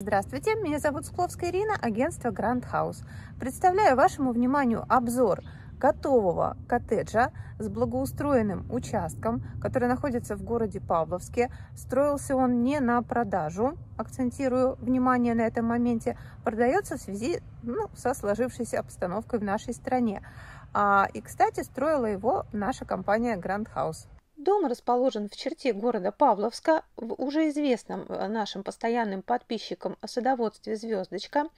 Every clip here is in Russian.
Здравствуйте, меня зовут Скловская Ирина, агентство Grand House. Представляю вашему вниманию обзор готового коттеджа с благоустроенным участком, который находится в городе Павловске. Строился он не на продажу, акцентирую внимание на этом моменте, продается в связи ну, со сложившейся обстановкой в нашей стране. А, и, кстати, строила его наша компания Grand House. Дом расположен в черте города Павловска в уже известном э, нашим постоянным подписчикам о садоводстве «Звездочка».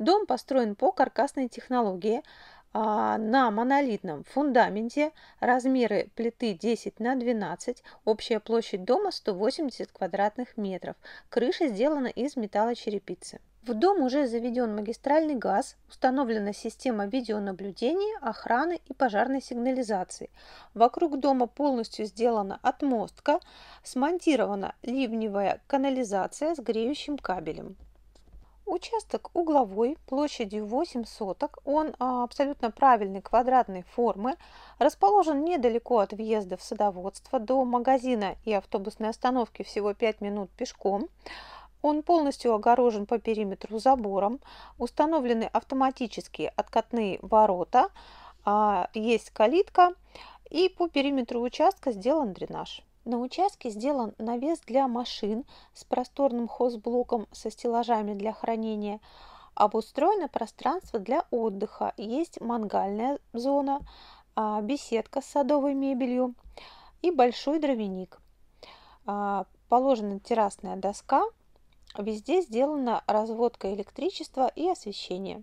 Дом построен по каркасной технологии а, на монолитном фундаменте, размеры плиты 10 на 12, общая площадь дома 180 квадратных метров, крыша сделана из металлочерепицы. В дом уже заведен магистральный газ, установлена система видеонаблюдения, охраны и пожарной сигнализации. Вокруг дома полностью сделана отмостка, смонтирована ливневая канализация с греющим кабелем. Участок угловой площадью 8 соток, он а, абсолютно правильной квадратной формы, расположен недалеко от въезда в садоводство, до магазина и автобусной остановки всего 5 минут пешком. Он полностью огорожен по периметру забором, установлены автоматические откатные ворота, а, есть калитка и по периметру участка сделан дренаж. На участке сделан навес для машин с просторным хозблоком со стеллажами для хранения. Обустроено пространство для отдыха. Есть мангальная зона, а, беседка с садовой мебелью и большой дровяник. А, положена террасная доска – Везде сделана разводка электричества и освещение.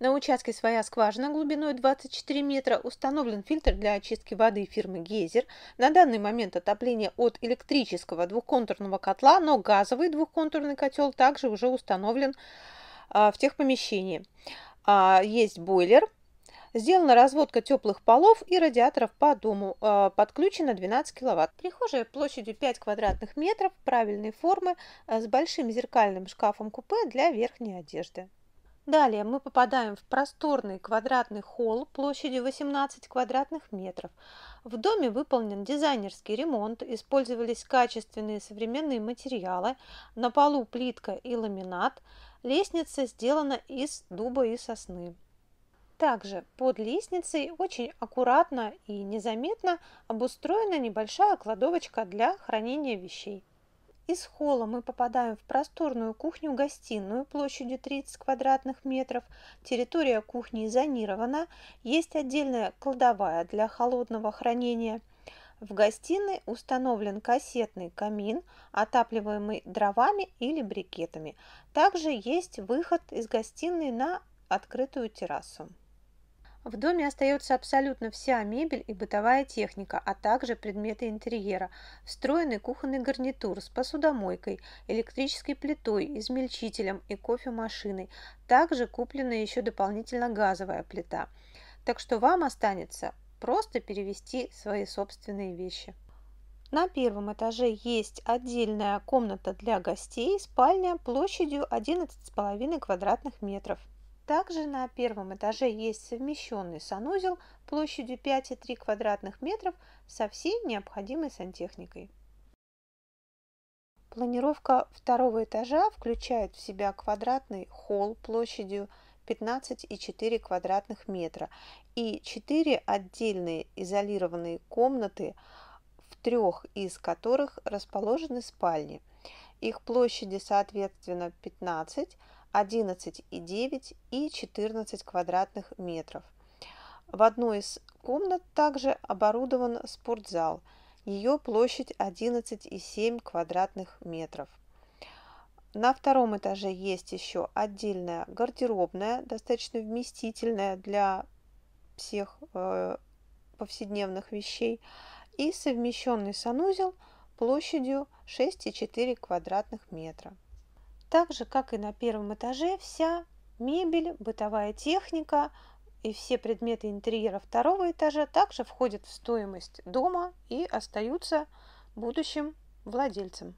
На участке своя скважина глубиной 24 метра установлен фильтр для очистки воды фирмы «Гейзер». На данный момент отопление от электрического двухконтурного котла, но газовый двухконтурный котел также уже установлен а, в тех помещениях. А, есть бойлер – Сделана разводка теплых полов и радиаторов по дому. А, Подключено 12 киловатт. Прихожая площадью 5 квадратных метров правильной формы а, с большим зеркальным шкафом-купе для верхней одежды. Далее мы попадаем в просторный квадратный холл площадью 18 квадратных метров. В доме выполнен дизайнерский ремонт, использовались качественные современные материалы, на полу плитка и ламинат, лестница сделана из дуба и сосны. Также под лестницей очень аккуратно и незаметно обустроена небольшая кладовочка для хранения вещей. Из холла мы попадаем в просторную кухню-гостиную площадью 30 квадратных метров. Территория кухни зонирована, есть отдельная кладовая для холодного хранения. В гостиной установлен кассетный камин, отапливаемый дровами или брикетами. Также есть выход из гостиной на открытую террасу. В доме остается абсолютно вся мебель и бытовая техника, а также предметы интерьера, встроенный кухонный гарнитур с посудомойкой, электрической плитой, измельчителем и кофемашиной. Также куплена еще дополнительно газовая плита. Так что вам останется просто перевести свои собственные вещи. На первом этаже есть отдельная комната для гостей, спальня площадью 11,5 квадратных метров – также на первом этаже есть совмещенный санузел площадью 5,3 квадратных метров со всей необходимой сантехникой. Планировка второго этажа включает в себя квадратный холл площадью 15,4 квадратных метра и 4 отдельные изолированные комнаты, в трех из которых расположены спальни. Их площади соответственно 15, 11,9 и 14 квадратных метров. В одной из комнат также оборудован спортзал. Ее площадь 11,7 квадратных метров. На втором этаже есть еще отдельная гардеробная, достаточно вместительная для всех э, повседневных вещей, и совмещенный санузел площадью 6,4 квадратных метра. Так же, как и на первом этаже, вся мебель, бытовая техника и все предметы интерьера второго этажа также входят в стоимость дома и остаются будущим владельцем.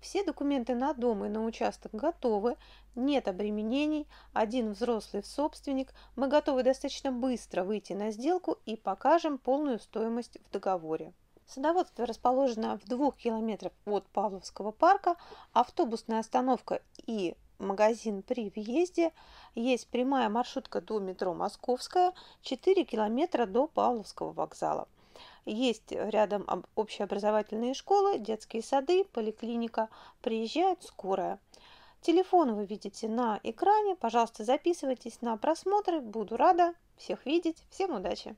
Все документы на дом и на участок готовы, нет обременений, один взрослый собственник. Мы готовы достаточно быстро выйти на сделку и покажем полную стоимость в договоре. Садоводство расположено в двух километрах от Павловского парка. Автобусная остановка и магазин при въезде. Есть прямая маршрутка до метро Московская, 4 километра до Павловского вокзала. Есть рядом общеобразовательные школы, детские сады, поликлиника. Приезжает скорая. Телефон вы видите на экране. Пожалуйста, записывайтесь на просмотры. Буду рада всех видеть. Всем удачи!